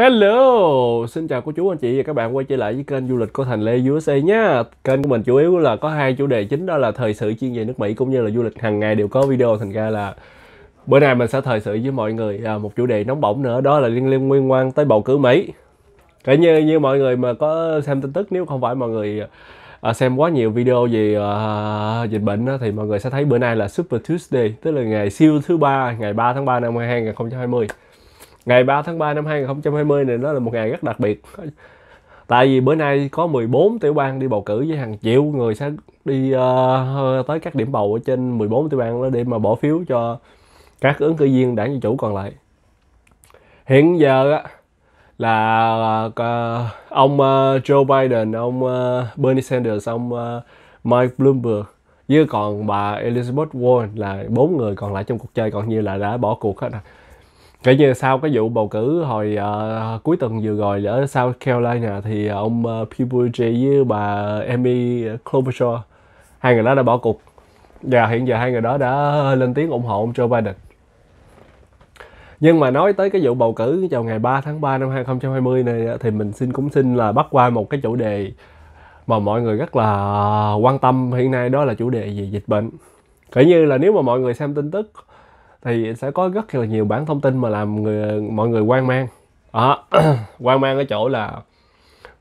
Hello, xin chào cô chú anh chị và các bạn quay trở lại với kênh du lịch của Thành Lê USA nhé. Kênh của mình chủ yếu là có hai chủ đề chính đó là thời sự chuyên về nước Mỹ cũng như là du lịch hàng ngày đều có video thành ra là bữa nay mình sẽ thời sự với mọi người à, một chủ đề nóng bỏng nữa đó là liên liên nguyên quan tới bầu cử Mỹ. Kể như như mọi người mà có xem tin tức nếu không phải mọi người à, xem quá nhiều video về à, dịch bệnh đó, thì mọi người sẽ thấy bữa nay là Super Tuesday tức là ngày siêu thứ ba ngày 3 tháng 3 năm 2020 ngày 3 tháng 3 năm 2020 này nó là một ngày rất đặc biệt tại vì bữa nay có 14 tiểu bang đi bầu cử với hàng triệu người sẽ đi uh, tới các điểm bầu ở trên 14 tiểu bang đó để mà bỏ phiếu cho các ứng cử viên đảng dân chủ còn lại hiện giờ là uh, ông uh, Joe Biden, ông uh, Bernie Sanders, ông uh, Mike Bloomberg với còn bà Elizabeth Warren là bốn người còn lại trong cuộc chơi còn như là đã bỏ cuộc hết rồi kể như sau cái vụ bầu cử hồi uh, cuối tuần vừa rồi ở South Carolina thì ông uh, Pete Buttigieg với bà Amy Klobuchar hai người đó đã bỏ cuộc và hiện giờ hai người đó đã lên tiếng ủng hộ ông Joe Biden nhưng mà nói tới cái vụ bầu cử vào ngày 3 tháng 3 năm 2020 này ờ, thì mình xin cũng xin là bắt qua một cái chủ đề mà mọi người rất là quan tâm hiện nay đó là chủ đề về dịch bệnh. Kể như là nếu mà mọi người xem tin tức thì sẽ có rất là nhiều bản thông tin mà làm người mọi người quan mang à, quan mang ở chỗ là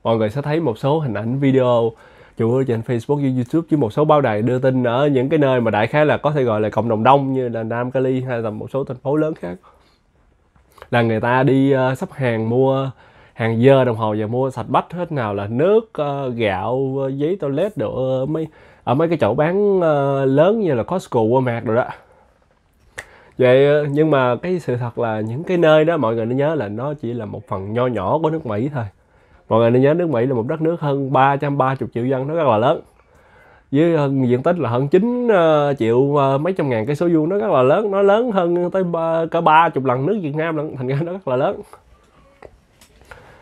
mọi người sẽ thấy một số hình ảnh video chủ yếu trên Facebook, YouTube chứ một số báo đài đưa tin ở những cái nơi mà đại khái là có thể gọi là cộng đồng đông như là Nam Cali hay là một số thành phố lớn khác là người ta đi uh, ờ, sắp hàng mua hàng dơ đồng hồ và mua sạch bách hết nào là nước uh, gạo giấy toilet đồ uh, mấy ở mấy cái chỗ bán uh, lớn như là Costco, Walmart rồi đó vậy ờ, nhưng mà cái sự thật là những cái nơi đó mọi người nên nhớ là nó chỉ là một phần nho nhỏ của nước Mỹ thôi mọi người nên nhớ nước Mỹ là một đất nước hơn 330 triệu dân nó rất là lớn với hơn diện tích là hơn 9 ờ, triệu ờ, mấy trăm ngàn cái số vuông nó rất là lớn nó lớn hơn tới ba, cả ba chục lần nước Việt Nam lận thành ra nó rất là lớn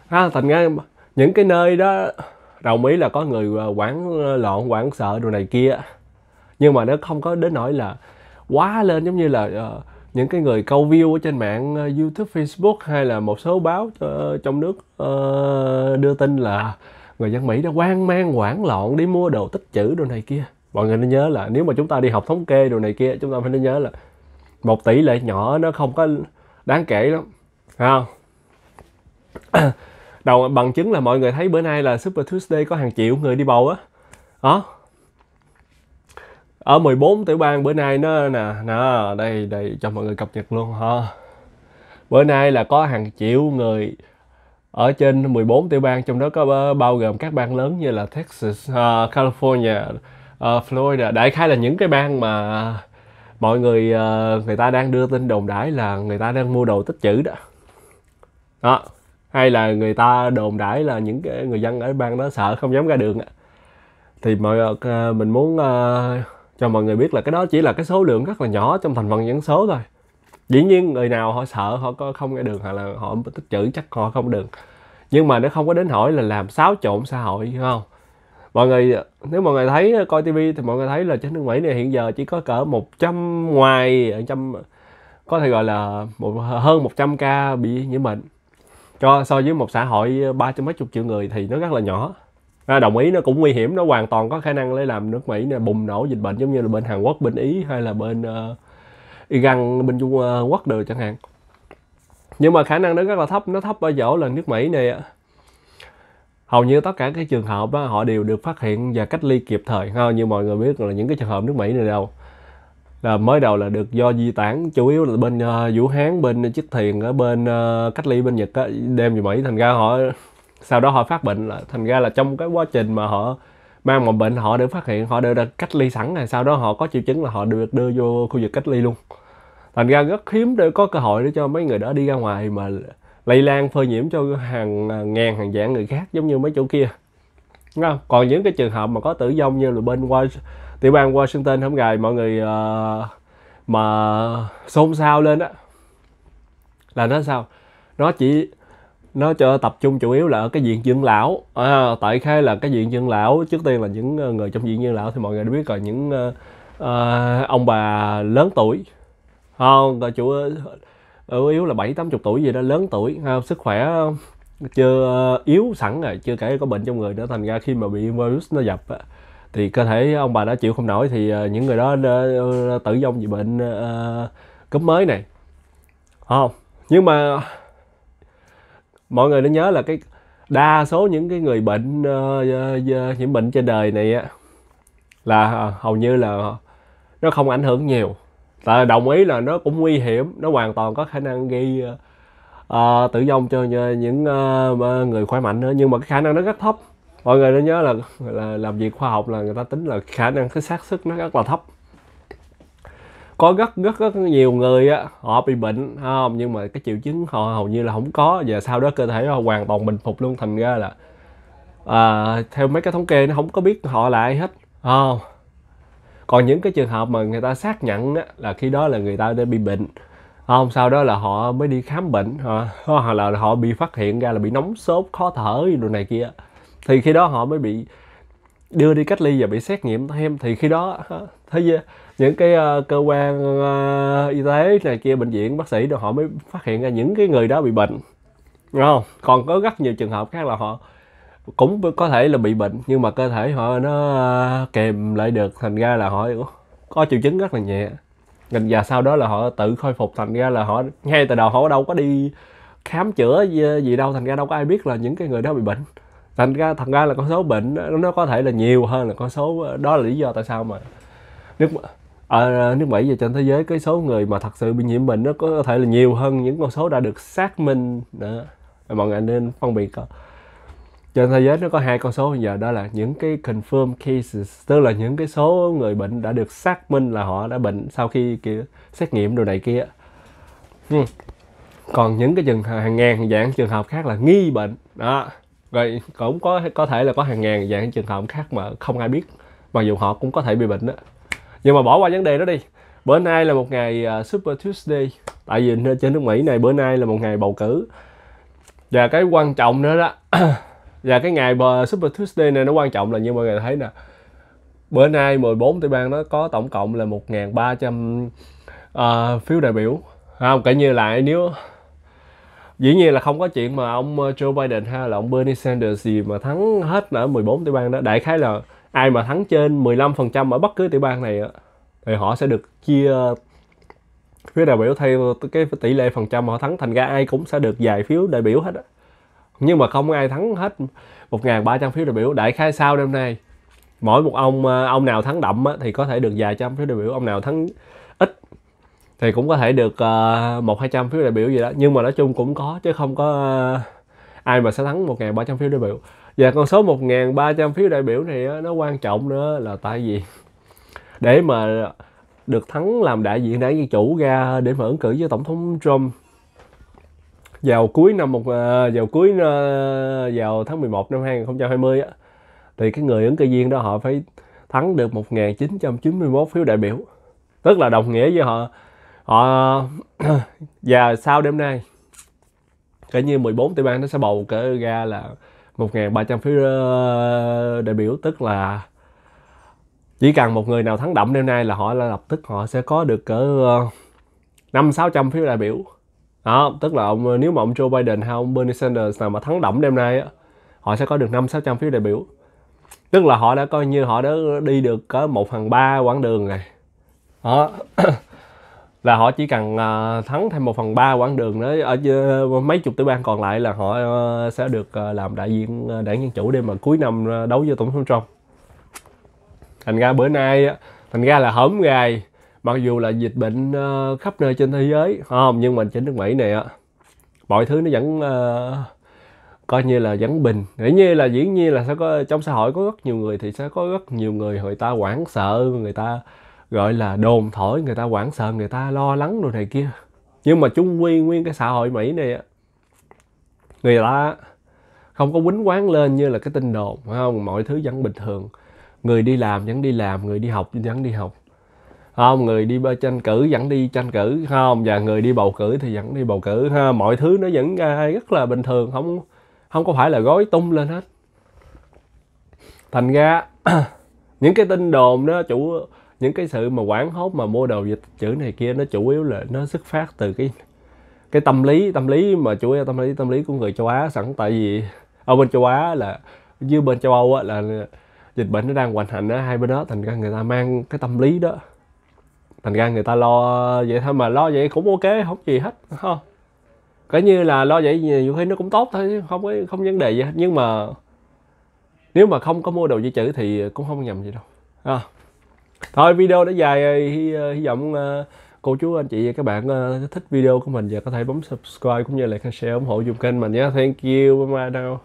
à, thành ra những cái nơi đó đồng ý là có người quản lộn quản sợ đồ này kia nhưng mà nó không có đến nỗi là quá lên giống như là uh, những cái người câu view ở trên mạng uh, YouTube, Facebook hay là một số báo uh, trong nước uh, đưa tin là người dân Mỹ đã quan mang hoảng loạn đi mua đồ tích trữ đồ này kia. Mọi người nên nhớ là nếu mà chúng ta đi học thống kê đồ này kia, chúng ta phải nên nhớ là một tỷ lệ nhỏ nó không có đáng kể lắm. Không? Đầu bằng chứng là mọi người thấy bữa nay là Super Tuesday có hàng triệu người đi bầu á. Đó. đó ở 14 tiểu bang bữa nay nó nè nè đây đây cho mọi người cập nhật luôn ha bữa nay là có hàng triệu người ở trên 14 tiểu bang trong đó có bao gồm các bang lớn như là Texas, uh, California, uh, Florida đại khái là những cái bang mà mọi người uh, người ta đang đưa tin đồn đãi là người ta đang mua đồ tích trữ đó đó hay là người ta đồn đãi là những cái người dân ở bang đó sợ không dám ra đường thì mọi uh, mình muốn uh, cho mọi người biết là cái đó chỉ là cái số lượng rất là nhỏ trong thành phần dân số thôi dĩ nhiên người nào họ sợ họ có không nghe được hoặc là họ tích chữ chắc họ không được nhưng mà nó không có đến hỏi là làm xáo trộn xã hội không mọi người nếu mọi người thấy coi tivi thì mọi người thấy là trên nước mỹ này hiện giờ chỉ có cỡ 100 ngoài trăm có thể gọi là một, hơn 100 ca bị nhiễm bệnh cho so với một xã hội ba trăm mấy chục triệu người thì nó rất là nhỏ à, đồng ý nó cũng nguy hiểm nó hoàn toàn có khả năng lấy làm nước mỹ này bùng nổ dịch bệnh giống như là bên hàn quốc bên ý hay là bên uh, iran bên trung ờ, quốc được chẳng hạn nhưng mà khả năng nó rất là thấp nó thấp ở chỗ là nước mỹ này hầu như tất cả các trường hợp đó, họ đều được phát hiện và cách ly kịp thời ha như mọi người biết là những cái trường hợp nước mỹ này đâu là mới đầu là được do di tản chủ yếu là bên uh, vũ hán bên chiếc thiền ở bên uh, cách ly bên nhật á đem về mỹ thành ra họ sau đó họ phát bệnh là thành ra là trong cái quá trình mà họ mang một bệnh họ được phát hiện họ đều được cách ly sẵn rồi sau đó họ có triệu chứng là họ được đưa vô khu vực cách ly luôn thành ra rất hiếm để có cơ hội để cho mấy người đó đi ra ngoài mà lây lan phơi nhiễm cho hàng à, ngàn hàng vạn người khác giống như mấy chỗ kia không? còn những cái trường hợp mà có tử vong như là bên qua tiểu bang Washington hôm ngày mọi người uh, mà xôn xao lên đó là nó sao nó chỉ nó cho tập trung chủ yếu là ở cái diện dưỡng lão à, tại khai là cái diện dưỡng lão trước tiên là những ờ, người trong diện dưỡng lão thì mọi người đã biết rồi những uh, uh, ông bà lớn tuổi không rồi chủ chủ yếu là bảy tám chục tuổi gì đó lớn tuổi không? sức khỏe chưa yếu sẵn rồi chưa kể có bệnh trong người nữa thành ra khi mà bị virus nó dập thì cơ thể ông bà đã chịu không nổi thì những người đó tử vong vì bệnh uh, cúm mới này không nhưng mà mọi người nên nhớ là cái đa số những cái người bệnh uh, nhiễm bệnh trên đời này á là hầu như là nó không ảnh hưởng nhiều tại đồng ý là nó cũng nguy hiểm nó hoàn toàn có khả năng gây uh, tử vong cho những uh, người khỏe mạnh nữa nhưng mà cái khả năng nó rất thấp mọi người nên nhớ là, là làm việc khoa học là người ta tính là khả năng cái xác suất nó rất là thấp có rất rất rất nhiều người á họ bị bệnh không nhưng mà cái triệu chứng họ hầu như là không có và sau đó cơ thể họ hoàn toàn bình phục luôn thành ra là à, theo mấy cái thống kê nó không có biết họ là ai hết không còn những cái trường hợp mà người ta xác nhận á, là khi đó là người ta đã bị bệnh không sau đó là họ mới đi khám bệnh hoặc là họ bị phát hiện ra là bị nóng sốt khó thở đồ này kia thì khi đó họ mới bị đưa đi cách ly và bị xét nghiệm thêm thì khi đó thế giới những cái uh, cơ quan uh, y tế này kia bệnh viện bác sĩ rồi họ mới phát hiện ra những cái người đó bị bệnh đúng không còn có rất nhiều trường hợp khác là họ cũng có thể là bị bệnh nhưng mà cơ thể họ nó uh, ờ, kèm lại được thành ra là họ có triệu chứng rất là nhẹ gần và sau đó là họ tự khôi phục thành ra là họ ngay từ đầu họ đâu có đi khám chữa gì, đâu thành ra đâu có ai biết là những cái người đó bị bệnh thành ra thành ra là con số bệnh nó có thể là nhiều hơn là con số đó là lý do tại sao mà nước ở nước Mỹ và trên thế giới cái số người mà thật sự bị nhiễm bệnh nó có thể là nhiều hơn những con số đã được xác minh nữa à, mọi người nên phân biệt coi trên thế giới nó có hai con số bây giờ đó là những cái confirmed cases tức là những cái số người bệnh đã được xác minh là họ đã bệnh sau khi kia xét nghiệm đồ này kia ừ. còn những cái trường hàng ngàn dạng trường hợp khác là nghi bệnh đó rồi cũng có có thể là có hàng ngàn dạng trường hợp khác mà không ai biết mặc dù họ cũng có thể bị bệnh đó nhưng mà bỏ qua vấn đề đó đi bữa nay là một ngày à, Super Tuesday tại vì trên nước Mỹ này bữa nay là một ngày bầu cử và cái quan trọng nữa đó và cái ngày Super Tuesday này nó quan trọng là như mọi người thấy nè bữa nay 14 tiểu bang nó có tổng cộng là 1.300 uh, à, phiếu đại biểu không kể như lại nếu dĩ nhiên là không có chuyện mà ông ờ, Joe Biden hay là ông Bernie Sanders gì mà thắng hết ở 14 tiểu bang đó đại khái là ai mà thắng trên 15% ở bất cứ tiểu bang này á, thì họ sẽ được chia phiếu đại biểu theo cái tỷ lệ phần trăm họ thắng thành ra ai cũng sẽ được vài phiếu đại biểu hết á nhưng mà không ai thắng hết 1.300 phiếu đại biểu đại khai sau đêm nay mỗi một ông ờ, ông nào thắng đậm á, thì có thể được vài trăm phiếu đại biểu ông nào thắng ít thì cũng có thể được ờ, một hai trăm phiếu đại biểu gì đó nhưng mà nói chung cũng có chứ không có ờ, ai mà sẽ thắng 1.300 phiếu đại biểu và dạ, con số 1.300 phiếu đại biểu này nó quan trọng nữa là tại vì để mà được thắng làm đại diện đảng dân chủ ra để mà ứng cử với tổng thống Trump vào cuối năm một à, vào cuối à, vào tháng 11 năm 2020 á, thì cái người ứng cử viên đó họ phải thắng được 1.991 phiếu đại biểu tức là đồng nghĩa với họ họ và sau đêm nay kể như 14 tiểu bang nó sẽ bầu cỡ ra là 1.300 phiếu ờ, đại biểu tức là chỉ cần một người nào thắng đậm đêm nay là họ là lập tức họ sẽ có được cỡ ờ, năm sáu trăm phiếu đại biểu đó tức là ông nếu mà ông Joe Biden hay ông Bernie Sanders nào mà thắng đậm đêm nay họ sẽ có được năm sáu trăm phiếu đại biểu tức là họ đã coi như họ đã đi được cỡ một phần ba quãng đường này đó là họ chỉ cần uh, thắng thêm một phần ba quãng đường đó ở uh, mấy chục tiểu bang còn lại là họ uh, sẽ được uh, làm đại diện uh, đảng dân chủ để mà cuối năm uh, đấu với tổng thống Trump thành ra bữa nay thành ra là hổm gài mặc dù là dịch bệnh uh, khắp nơi trên thế giới không nhưng mà trên nước Mỹ này á mọi thứ nó vẫn uh, coi như là vẫn bình dĩ nhiên là dĩ nhiên là sẽ có trong xã hội có rất nhiều người thì sẽ có rất nhiều người người ta hoảng sợ người ta gọi là đồn thổi người ta quảng sợ người ta lo lắng rồi này kia nhưng mà chung quy nguyên cái xã hội mỹ này á người ta không có quýnh quán lên như là cái tin đồn phải không mọi thứ vẫn bình thường người đi làm vẫn đi làm người đi học vẫn đi học không người đi tranh cử vẫn đi tranh cử không và người đi bầu cử thì vẫn đi bầu cử ha mọi thứ nó vẫn rất là bình thường không không có phải là gói tung lên hết thành ra những cái tin đồn đó chủ những cái sự mà quảng hốt mà mua đồ dịch chữ này kia nó chủ yếu là nó xuất phát từ cái cái tâm lý tâm lý mà chủ yếu tâm lý tâm lý của người châu Á sẵn tại vì ở bên châu Á là như bên châu Âu á, là dịch bệnh nó đang hoành hành ở hai bên đó thành ra người ta mang cái tâm lý đó thành ra người ta lo vậy thôi mà lo vậy cũng ok không gì hết không coi như là lo vậy nhiều khi nó cũng tốt thôi không có không vấn đề gì hết nhưng mà nếu mà không có mua đồ dự trữ thì cũng không nhầm gì đâu à thôi video đã dài hy, ờ, hy vọng ờ, cô chú anh chị và các bạn ờ, thích video của mình và có thể bấm subscribe cũng như là share ủng hộ dùng kênh mình nhé thank you bye bye now